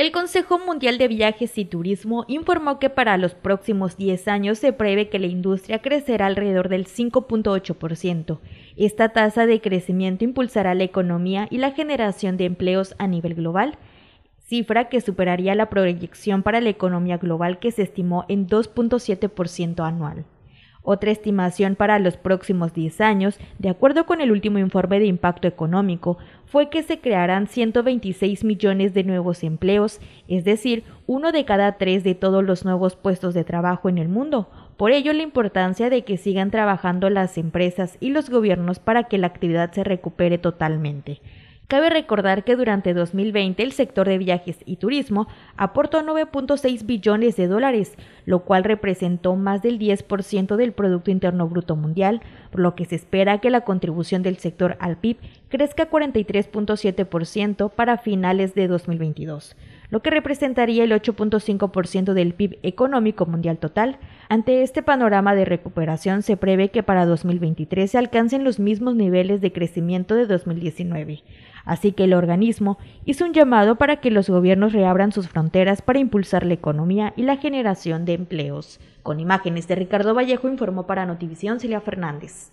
El Consejo Mundial de Viajes y Turismo informó que para los próximos 10 años se prevé que la industria crecerá alrededor del 5.8%. Esta tasa de crecimiento impulsará la economía y la generación de empleos a nivel global, cifra que superaría la proyección para la economía global que se estimó en 2.7% anual. Otra estimación para los próximos 10 años, de acuerdo con el último informe de impacto económico, fue que se crearán 126 millones de nuevos empleos, es decir, uno de cada tres de todos los nuevos puestos de trabajo en el mundo. Por ello, la importancia de que sigan trabajando las empresas y los gobiernos para que la actividad se recupere totalmente. Cabe recordar que durante 2020 el sector de viajes y turismo aportó 9.6 billones de dólares, lo cual representó más del 10% del Producto Interno Bruto Mundial, por lo que se espera que la contribución del sector al PIB crezca 43.7% para finales de 2022 lo que representaría el 8.5% del PIB económico mundial total. Ante este panorama de recuperación se prevé que para 2023 se alcancen los mismos niveles de crecimiento de 2019. Así que el organismo hizo un llamado para que los gobiernos reabran sus fronteras para impulsar la economía y la generación de empleos. Con imágenes de Ricardo Vallejo informó para Notivisión Celia Fernández.